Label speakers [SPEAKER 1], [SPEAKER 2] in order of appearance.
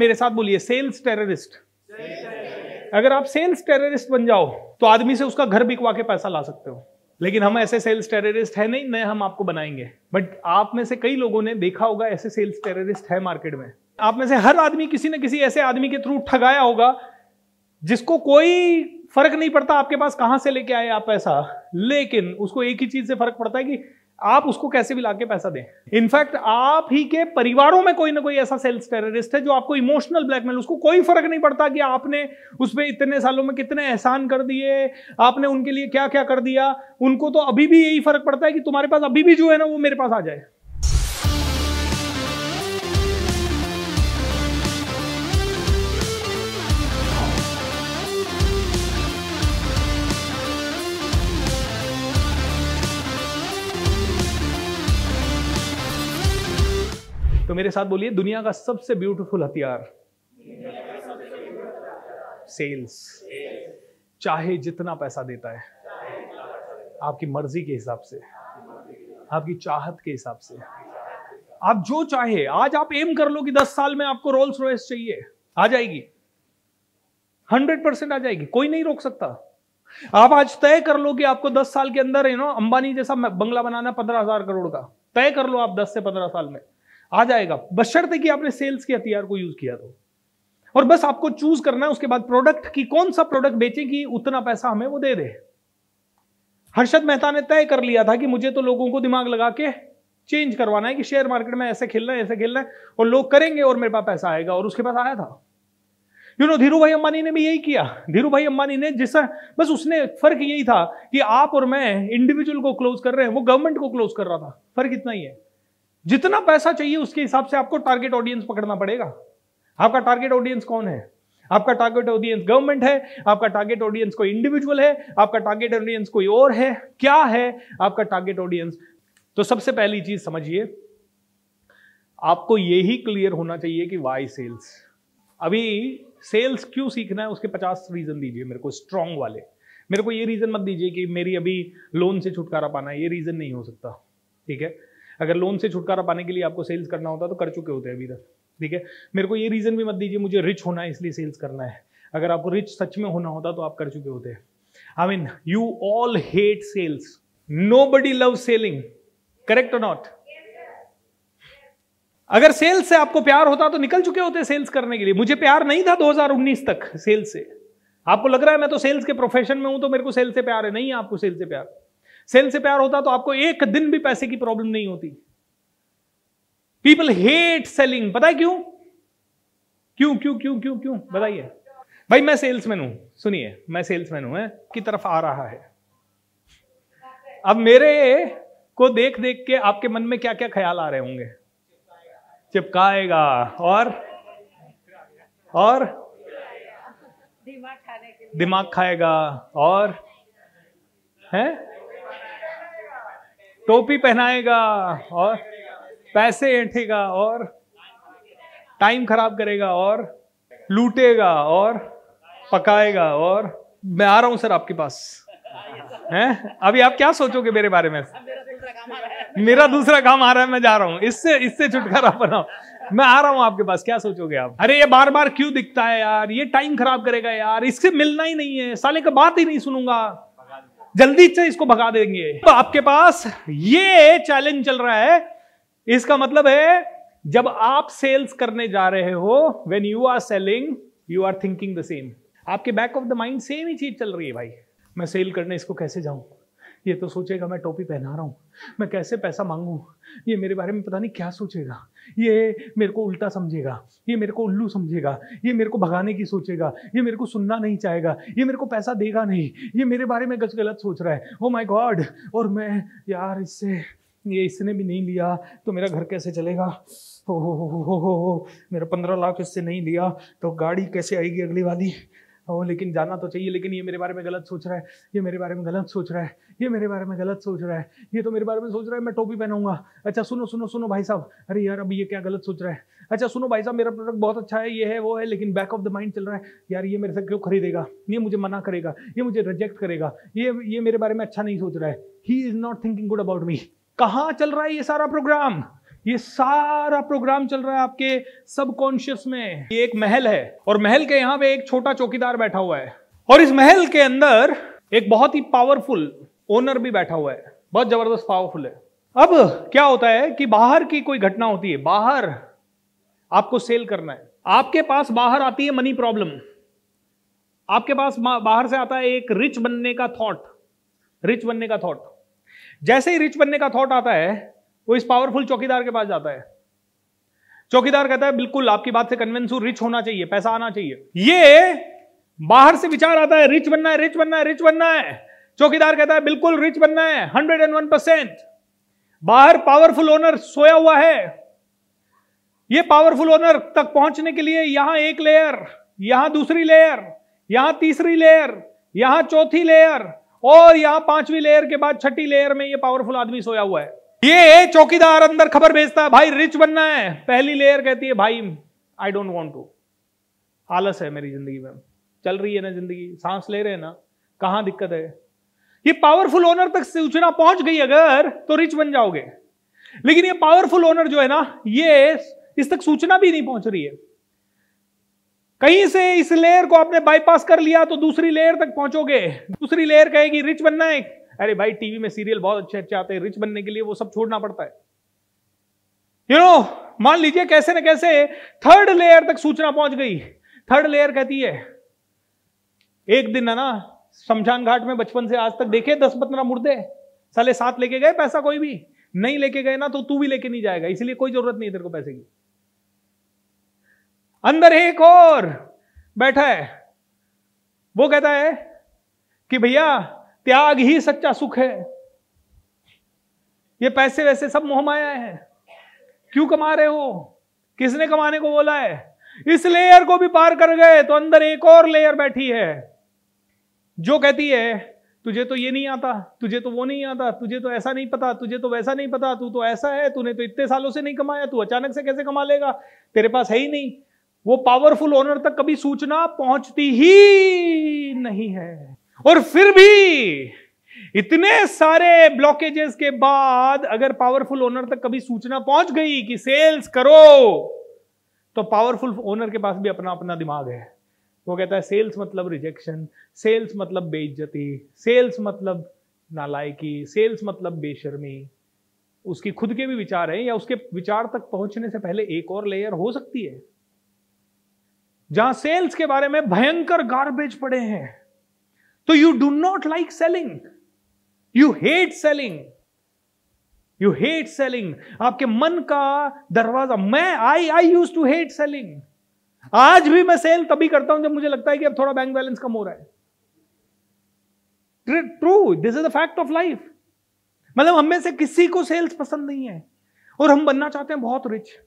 [SPEAKER 1] मेरे साथ बोलिए सेल्स टेररिस्ट अगर आप सेल्स टेररिस्ट बन जाओ तो आदमी से उसका घर बिकवा के पैसा ला सकते हो लेकिन हम ऐसे सेल्स टेररिस्ट है नहीं नए हम आपको बनाएंगे बट आप में से कई लोगों ने देखा होगा ऐसे सेल्स टेररिस्ट है मार्केट में आप में से हर आदमी किसी न किसी ऐसे आदमी के थ्रू ठगाया होगा जिसको कोई फर्क नहीं पड़ता आपके पास कहां से लेके आए आप पैसा लेकिन उसको एक ही चीज से फर्क पड़ता है कि आप उसको कैसे भी के पैसा दें इनफैक्ट आप ही के परिवारों में कोई ना कोई ऐसा सेल्स टेररिस्ट है जो आपको इमोशनल ब्लैकमेल उसको कोई फर्क नहीं पड़ता कि आपने उस पर इतने सालों में कितने एहसान कर दिए आपने उनके लिए क्या क्या कर दिया उनको तो अभी भी यही फर्क पड़ता है कि तुम्हारे पास अभी भी जो है ना वो मेरे पास आ जाए तो मेरे साथ बोलिए दुनिया का सबसे ब्यूटीफुल हथियार सेल्स चाहे जितना पैसा देता है आपकी मर्जी के हिसाब से आपकी चाहत के हिसाब से आप जो चाहे आज आप एम कर लो कि दस साल में आपको रोल्स रॉयस चाहिए आ जाएगी हंड्रेड परसेंट आ जाएगी कोई नहीं रोक सकता आप आज तय कर लो कि आपको दस साल के अंदर यू नो अंबानी जैसा बंगला बनाना पंद्रह हजार करोड़ का तय कर लो आप दस से पंद्रह साल में आ जाएगा बशर्ते कि आपने सेल्स के हथियार को यूज किया तो और बस आपको चूज करना है उसके बाद प्रोडक्ट की कौन सा प्रोडक्ट बेचेगी उतना पैसा हमें वो दे दे हर्षद मेहता ने तय कर लिया था कि मुझे तो लोगों को दिमाग लगा के चेंज करवाना है कि शेयर मार्केट में ऐसे खेलना है ऐसे खेलना है और लोग करेंगे और मेरे पास पैसा आएगा और उसके पास आया था यू नो धीरू भाई अंबानी ने भी यही किया धीरू भाई अंबानी ने जिस बस उसने फर्क यही था कि आप और मैं इंडिविजुअल को क्लोज कर रहे हैं वो गवर्नमेंट को क्लोज कर रहा था फर्क इतना ही है जितना पैसा चाहिए उसके हिसाब से आपको टारगेट ऑडियंस पकड़ना पड़ेगा आपका टारगेट ऑडियंस कौन है आपका टारगेट ऑडियंस गवर्नमेंट है आपका टारगेट ऑडियंस कोई इंडिविजुअल है आपका टारगेट ऑडियंस कोई और है क्या है आपका टारगेट ऑडियंस तो सबसे पहली चीज समझिए आपको यही क्लियर होना चाहिए कि वाई सेल्स अभी सेल्स क्यों सीखना है उसके पचास रीजन दीजिए मेरे को स्ट्रांग वाले मेरे को ये रीजन मत दीजिए कि मेरी अभी लोन से छुटकारा पाना है ये रीजन नहीं हो सकता ठीक है अगर लोन से छुटकारा पाने के लिए आपको सेल्स करना होता तो कर चुके होते अभी तक ठीक है मेरे को ये रीज़न भी मत दीजिए मुझे रिच होना है इसलिए सेल्स करना है अगर आपको रिच सच में होना होता तो आप कर चुके होते I mean you all hate sales nobody love selling correct और नॉट अगर सेल्स से आपको प्यार होता तो निकल चुके होते सेल्स करने के लिए मुझे प्यार नहीं था 2019 तक सेल्स से आपको लग रहा है मैं तो सेल्स के प्रोफेशन में हूं तो मेरे को सेल्स से प्यार है नहीं आपको सेल्स से प्यार सेल से प्यार होता तो आपको एक दिन भी पैसे की प्रॉब्लम नहीं होती पीपल हेट सेलिंग पता है क्यों क्यों क्यों क्यों क्यों क्यों बताइए भाई मैं सेल्समैन हूं सुनिए मैं सेल्समैन हूं की तरफ आ रहा है अब मेरे को देख देख के आपके मन में क्या क्या ख्याल आ रहे होंगे चिपकाएगा और और दिमाग खाएगा और हैं टोपी पहनाएगा और पैसे ऐंठेगा और टाइम खराब करेगा और लूटेगा और पकाएगा और मैं आ रहा हूं सर आपके पास हैं अभी आप क्या सोचोगे मेरे बारे में मेरा दूसरा काम आ रहा है मैं जा रहा हूँ इससे इससे छुटकारा बनाओ मैं आ रहा हूँ आपके पास क्या सोचोगे आप अरे ये बार बार क्यों दिखता है यार ये टाइम खराब करेगा यार इससे मिलना ही नहीं है साले का बात ही नहीं सुनूंगा जल्दी से इसको भगा देंगे तो आपके पास ये चैलेंज चल रहा है इसका मतलब है जब आप सेल्स करने जा रहे हो when you are selling you are thinking the same आपके back of the mind same ही चीज चल रही है भाई मैं सेल करने इसको कैसे जाऊं ये तो सोचेगा मैं टोपी पहना रहा हूँ मैं कैसे पैसा मांगू ये मेरे बारे में पता नहीं क्या सोचेगा ये मेरे को उल्टा समझेगा ये मेरे को उल्लू समझेगा ये मेरे को भगाने की सोचेगा ये मेरे को सुनना नहीं चाहेगा ये मेरे को पैसा देगा नहीं ये मेरे बारे में गज गलत सोच रहा है ओ माई गॉड और मैं यार इससे ये इसने भी नहीं लिया तो मेरा घर कैसे चलेगा हो हो हो हो हो मेरा पंद्रह लाख इससे नहीं लिया तो गाड़ी कैसे आएगी अगली वाली ओ हाँ, लेकिन जाना तो चाहिए लेकिन ये मेरे बारे में गलत सोच रहा है ये मेरे बारे में गलत सोच रहा है ये मेरे बारे में गलत सोच रहा है ये तो मेरे बारे में सोच रहा है मैं टोपी पहनूंगा अच्छा सुनो सुनो सुनो भाई साहब अरे यार अभी ये क्या गलत सोच रहा है अच्छा सुनो भाई साहब मेरा प्रोडक्ट बहुत अच्छा है ये है वो है लेकिन बैक ऑफ द माइंड चल रहा है यार ये मेरे से क्यों खरीदेगा ये मुझे मना करेगा ये मुझे रिजेक्ट करेगा ये ये मेरे बारे में अच्छा नहीं सोच रहा है he is not thinking good about me कहाँ चल रहा है ये सारा प्रोग्राम ये सारा प्रोग्राम चल रहा है आपके सबकॉन्शियस में ये एक महल है और महल के यहाँ पे एक छोटा चौकीदार बैठा हुआ है और इस महल के अंदर एक बहुत ही पावरफुल ओनर भी बैठा हुआ है बहुत जबरदस्त पावरफुल है अब क्या होता है कि बाहर की कोई घटना होती है बाहर आपको सेल करना है आपके पास बाहर आती है मनी प्रॉब्लम आपके पास बाहर से आता है एक रिच बनने का थॉट रिच बनने का थॉट जैसे ही रिच बनने का थॉट आता है वो इस पावरफुल चौकीदार के पास जाता है चौकीदार कहता है बिल्कुल आपकी बात से हूं रिच होना चाहिए पैसा आना चाहिए ये बाहर से विचार आता है रिच बनना है रिच बनना है रिच बनना है चौकीदार कहता है बिल्कुल रिच बनना है हंड्रेड एंड वन परसेंट बाहर पावरफुल ओनर सोया हुआ है ये पावरफुल ओनर तक पहुंचने के लिए यहां एक लेयर यहां दूसरी लेयर यहां तीसरी लेयर यहां चौथी लेयर और यहां पांचवी लेयर के बाद छठी लेयर में ये पावरफुल आदमी सोया हुआ है ये चौकीदार अंदर खबर भेजता है भाई रिच बनना है पहली लेयर कहती है भाई आई डोंट वॉन्ट टू आलस है मेरी जिंदगी में चल रही है ना जिंदगी सांस ले रहे हैं ना कहाँ दिक्कत है ये पावरफुल ओनर तक सूचना पहुंच गई अगर तो रिच बन जाओगे लेकिन ये पावरफुल ओनर जो है ना ये इस तक सूचना भी नहीं पहुंच रही है कहीं से इस लेयर को आपने बाईपास कर लिया तो दूसरी लेयर तक पहुंचोगे दूसरी लेयर कहेगी रिच बनना है अरे भाई टीवी में सीरियल बहुत अच्छे अच्छे आते हैं रिच बनने के लिए वो सब छोड़ना पड़ता है यू नो मान लीजिए कैसे ना कैसे थर्ड लेयर तक सूचना पहुंच गई थर्ड लेयर कहती है एक दिन है ना शमशान घाट में बचपन से आज तक देखे दस पंद्रह मुर्दे साले साथ लेके गए पैसा कोई भी नहीं लेके गए ना तो तू भी लेके नहीं जाएगा इसलिए कोई जरूरत नहीं तेरे को पैसे की अंदर एक और बैठा है वो कहता है कि भैया त्याग ही सच्चा सुख है ये पैसे वैसे सब मोह माया है क्यों कमा रहे हो किसने कमाने को बोला है इस लेयर को भी पार कर गए तो अंदर एक और लेयर बैठी है जो कहती है तुझे तो ये नहीं आता तुझे तो वो नहीं आता तुझे तो ऐसा नहीं पता तुझे तो वैसा नहीं पता तू तो ऐसा है तूने तो इतने सालों से नहीं कमाया तू अचानक से कैसे कमा लेगा तेरे पास है ही नहीं वो पावरफुल ओनर तक कभी सूचना पहुंचती ही नहीं है और फिर भी इतने सारे ब्लॉकेजेस के बाद अगर पावरफुल ओनर तक कभी सूचना पहुंच गई कि सेल्स करो तो पावरफुल ओनर के पास भी अपना अपना दिमाग है वो कहता है सेल्स मतलब रिजेक्शन सेल्स मतलब बेइज्जती सेल्स मतलब नालायकी सेल्स मतलब बेशर्मी उसकी खुद के भी विचार हैं या उसके विचार तक पहुंचने से पहले एक और लेयर हो सकती है जहां सेल्स के बारे में भयंकर गार्बेज पड़े हैं तो you do not like selling you hate selling you hate selling आपके मन का दरवाजा मैं I I use to hate selling आज भी मैं सेल तभी करता हूं जब मुझे लगता है कि अब थोड़ा बैंक बैलेंस कम हो रहा है true this is the fact of life मतलब हम में से किसी को सेल्स पसंद नहीं है और हम बनना चाहते हैं बहुत रिच